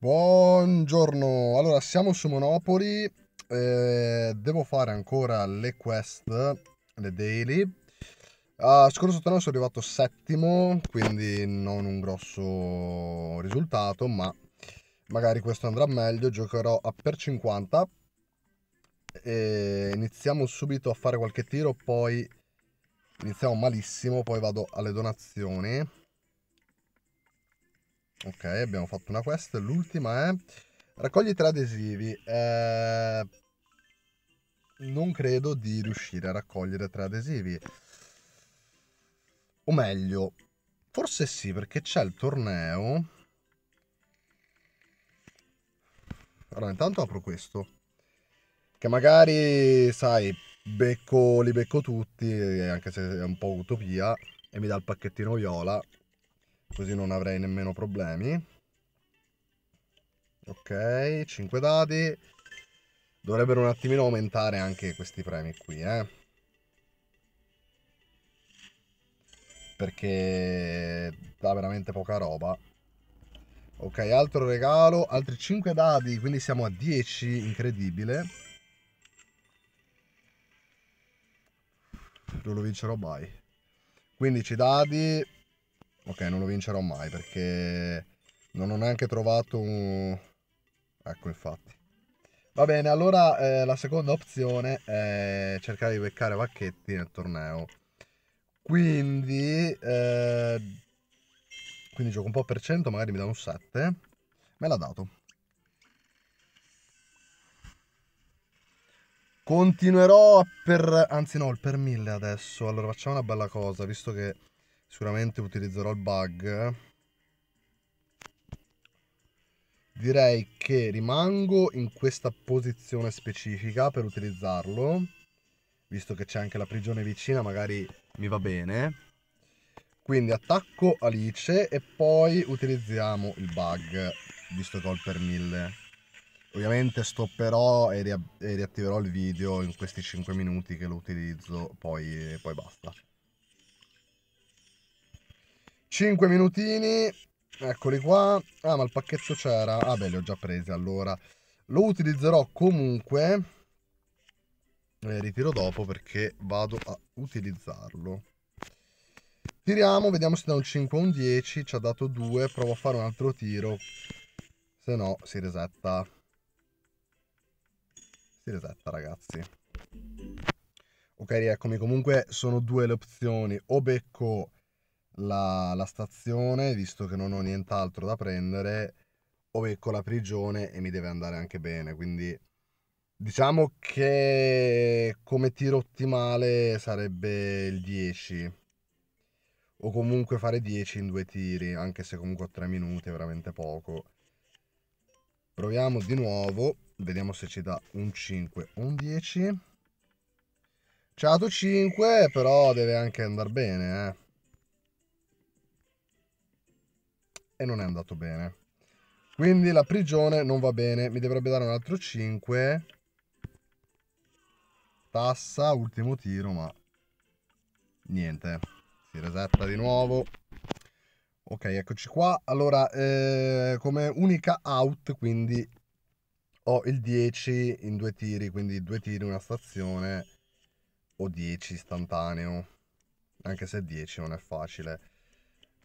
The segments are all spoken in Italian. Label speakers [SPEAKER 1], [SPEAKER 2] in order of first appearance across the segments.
[SPEAKER 1] Buongiorno, allora siamo su Monopoli, eh, devo fare ancora le quest, le daily. Uh, scorso turno sono arrivato settimo, quindi non un grosso risultato, ma magari questo andrà meglio, giocherò a per 50. E iniziamo subito a fare qualche tiro, poi iniziamo malissimo, poi vado alle donazioni ok abbiamo fatto una quest l'ultima è raccogli tre adesivi eh, non credo di riuscire a raccogliere tre adesivi o meglio forse sì perché c'è il torneo allora intanto apro questo che magari sai becco, li becco tutti eh, anche se è un po' utopia e mi dà il pacchettino viola così non avrei nemmeno problemi. Ok, 5 dadi. Dovrebbero un attimino aumentare anche questi premi qui, eh. Perché dà veramente poca roba. Ok, altro regalo, altri 5 dadi, quindi siamo a 10, incredibile. Non lo vincerò mai. 15 dadi, Ok, non lo vincerò mai perché non ho neanche trovato un... Ecco, infatti. Va bene, allora eh, la seconda opzione è cercare di beccare Vacchetti nel torneo. Quindi... Eh, quindi gioco un po' per cento, magari mi dà un 7. Me l'ha dato. Continuerò per... anzi no, il per 1000 adesso. Allora facciamo una bella cosa, visto che sicuramente utilizzerò il bug direi che rimango in questa posizione specifica per utilizzarlo visto che c'è anche la prigione vicina magari mi va bene quindi attacco Alice e poi utilizziamo il bug visto che ho il per 1000 ovviamente stopperò e, ria e, riattiverò il video in questi 5 minuti che lo utilizzo poi, poi basta 5 minutini, eccoli qua. Ah, ma il pacchetto c'era. Ah, beh, li ho già presi allora. Lo utilizzerò comunque. Eh, ritiro dopo perché vado a utilizzarlo. Tiriamo, vediamo se da un 5 a un 10. Ci ha dato 2. Provo a fare un altro tiro. Se no, si resetta. Si resetta, ragazzi. Ok, eccomi. Comunque sono due le opzioni. O becco la, la stazione, visto che non ho nient'altro da prendere, o becco la prigione e mi deve andare anche bene, quindi... Diciamo che come tiro ottimale sarebbe il 10 o comunque fare 10 in due tiri, anche se comunque ho 3 minuti è veramente poco. Proviamo di nuovo, vediamo se ci dà un 5 o un 10. Ci ha dato 5, però deve anche andare bene, eh. e non è andato bene. Quindi la prigione non va bene, mi dovrebbe dare un altro 5. Tassa, ultimo tiro, ma niente. Si resetta di nuovo. Ok, eccoci qua. Allora, eh, come unica out, quindi ho il 10 in due tiri, quindi due tiri una stazione o 10 istantaneo. Anche se 10 non è facile.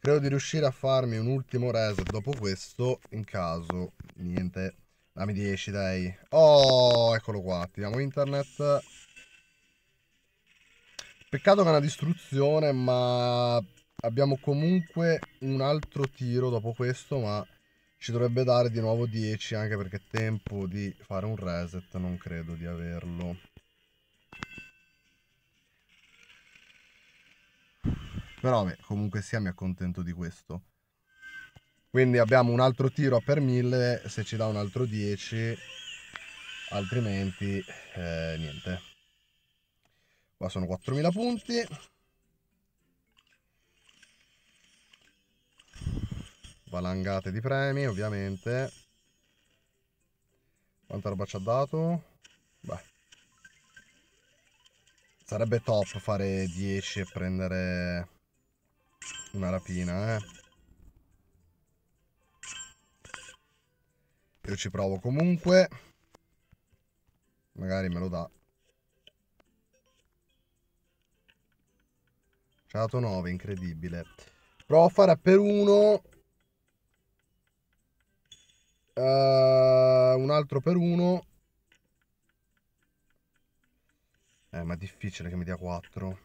[SPEAKER 1] Credo di riuscire a farmi un ultimo reset dopo questo, in caso, niente, dammi 10 dai. Oh, eccolo qua, attiviamo internet. Peccato che è una distruzione, ma abbiamo comunque un altro tiro dopo questo, ma ci dovrebbe dare di nuovo 10, anche perché tempo di fare un reset non credo di averlo. Però beh, comunque sia mi accontento di questo. Quindi abbiamo un altro tiro per 1000, se ci dà un altro 10, altrimenti eh, niente. Qua sono 4000 punti. Valangate di premi, ovviamente. Quanta roba ci ha dato? Beh. Sarebbe top fare 10 e prendere una rapina, eh. Io ci provo comunque. Magari me lo dà. Ci ha dato 9, incredibile. Provo a fare per uno. Uh, un altro per uno. Eh, ma è difficile che mi dia 4.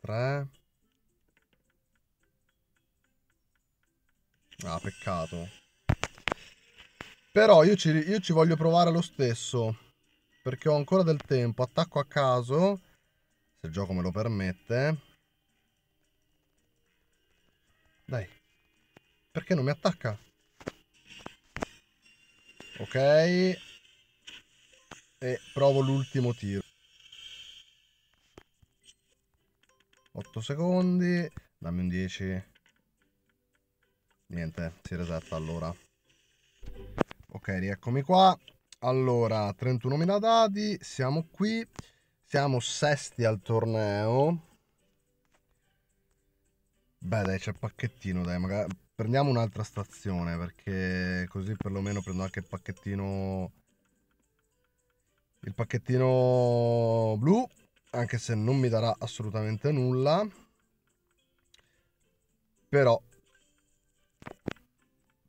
[SPEAKER 1] 3. Ah, peccato. Però io ci, io ci voglio provare lo stesso. Perché ho ancora del tempo. Attacco a caso. Se il gioco me lo permette. Dai. Perché non mi attacca? Ok. E provo l'ultimo tiro. 8 secondi. Dammi un 10 niente, si resetta allora. Ok, rieccomi qua. Allora, 31.000 dadi, siamo qui. Siamo sesti al torneo. Beh, dai, c'è il pacchettino, dai, magari prendiamo un'altra stazione perché così perlomeno prendo anche il pacchettino il pacchettino blu, anche se non mi darà assolutamente nulla. Però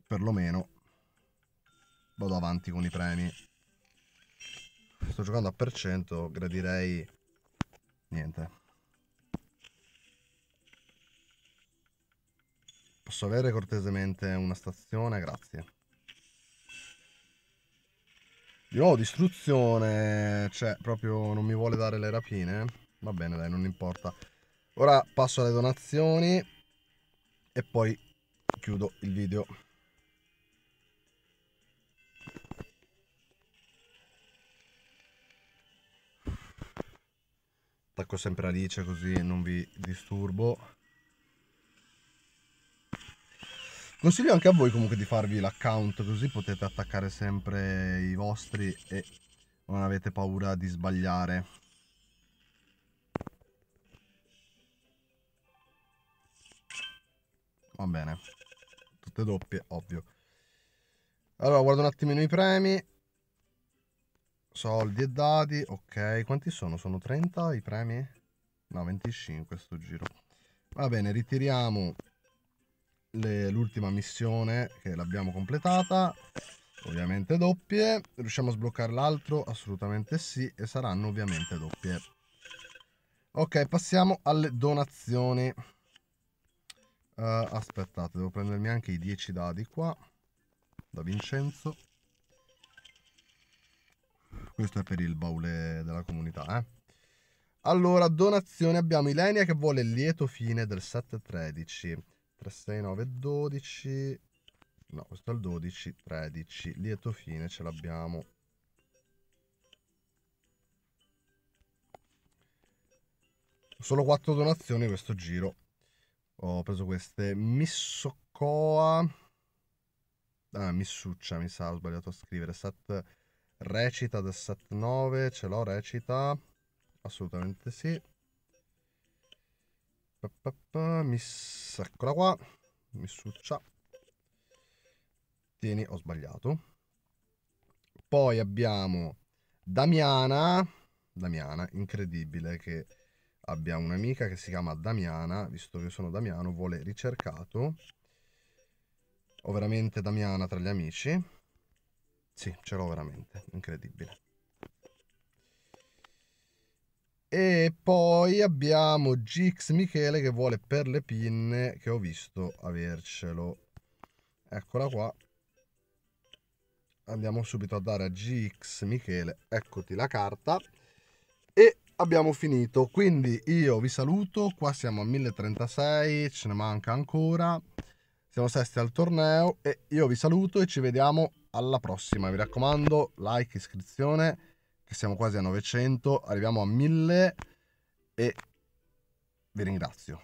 [SPEAKER 1] perlomeno vado avanti con i premi. Sto giocando a per cento, gradirei niente. Posso avere cortesemente una stazione? Grazie. Di nuovo distruzione, cioè proprio non mi vuole dare le rapine. Va bene dai, non importa. Ora passo alle donazioni e poi chiudo il video attacco sempre alice così non vi disturbo consiglio anche a voi comunque di farvi l'account così potete attaccare sempre i vostri e non avete paura di sbagliare va bene le doppie, ovvio. Allora, guardo un attimino i premi. Soldi e dadi, ok. Quanti sono? Sono 30 i premi? No, 25 sto giro. Va bene, ritiriamo l'ultima missione che l'abbiamo completata. Ovviamente doppie. Riusciamo a sbloccare l'altro? Assolutamente sì. E saranno ovviamente doppie. Ok, passiamo alle donazioni. Uh, aspettate, devo prendermi anche i 10 dadi qua, da Vincenzo. Questo è per il baule della comunità, eh. Allora, donazione abbiamo Ilenia che vuole il lieto fine del 713. 3, 6, 9, 12. No, questo è il 12, 13. Lieto fine ce l'abbiamo. Solo 4 donazioni questo giro. Ho preso queste Missocoa. Ah, Missuccia, mi sa, ho sbagliato a scrivere. set recita del set 9, ce l'ho recita. Assolutamente sì. miss, eccola qua. Missuccia. Tieni, ho sbagliato. Poi abbiamo Damiana. Damiana, incredibile che abbiamo un'amica che si chiama Damiana, visto che io sono Damiano, vuole ricercato. Ho veramente Damiana tra gli amici? Sì, ce l'ho veramente, incredibile. E poi abbiamo Gix Michele che vuole per le pinne, che ho visto avercelo. Eccola qua. Andiamo subito a dare a Gix Michele, eccoti la carta. E abbiamo finito quindi io vi saluto qua siamo a 1036 ce ne manca ancora siamo sesti al torneo e io vi saluto e ci vediamo alla prossima mi raccomando like iscrizione che siamo quasi a 900 arriviamo a 1000 e vi ringrazio